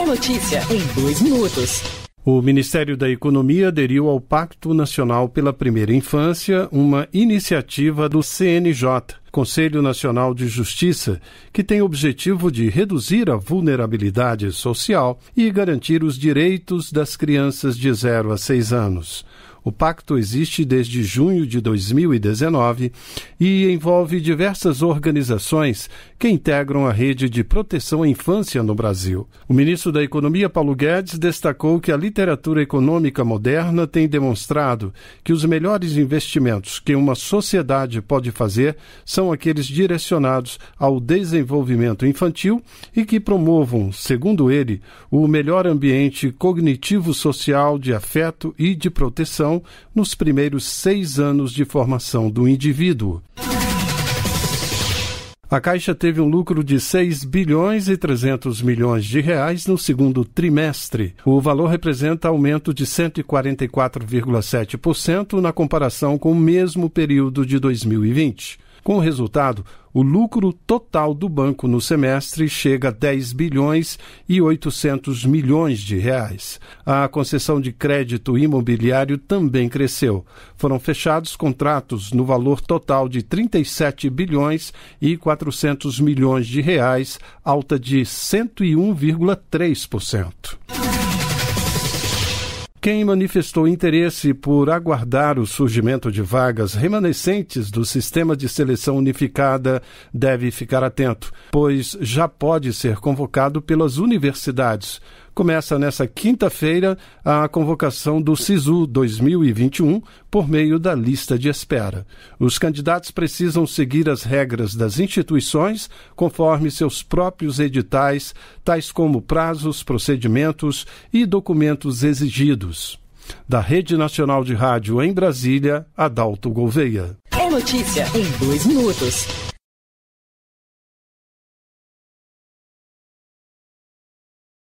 É notícia em dois minutos. O Ministério da Economia aderiu ao Pacto Nacional pela Primeira Infância, uma iniciativa do CNJ. Conselho Nacional de Justiça, que tem o objetivo de reduzir a vulnerabilidade social e garantir os direitos das crianças de 0 a 6 anos. O pacto existe desde junho de 2019 e envolve diversas organizações que integram a rede de proteção à infância no Brasil. O ministro da Economia, Paulo Guedes, destacou que a literatura econômica moderna tem demonstrado que os melhores investimentos que uma sociedade pode fazer são são aqueles direcionados ao desenvolvimento infantil e que promovam, segundo ele, o melhor ambiente cognitivo-social de afeto e de proteção nos primeiros seis anos de formação do indivíduo. A Caixa teve um lucro de 6 bilhões e 300 milhões de reais no segundo trimestre. O valor representa aumento de 144,7% na comparação com o mesmo período de 2020. Com o resultado, o lucro total do banco no semestre chega a 10 bilhões e 800 milhões de reais. A concessão de crédito imobiliário também cresceu. Foram fechados contratos no valor total de 37 bilhões e 400 milhões de reais, alta de 101,3%. Quem manifestou interesse por aguardar o surgimento de vagas remanescentes do sistema de seleção unificada deve ficar atento, pois já pode ser convocado pelas universidades começa nesta quinta-feira a convocação do SISU 2021 por meio da lista de espera. Os candidatos precisam seguir as regras das instituições conforme seus próprios editais, tais como prazos, procedimentos e documentos exigidos. Da Rede Nacional de Rádio em Brasília, Adalto Gouveia. É notícia em dois minutos.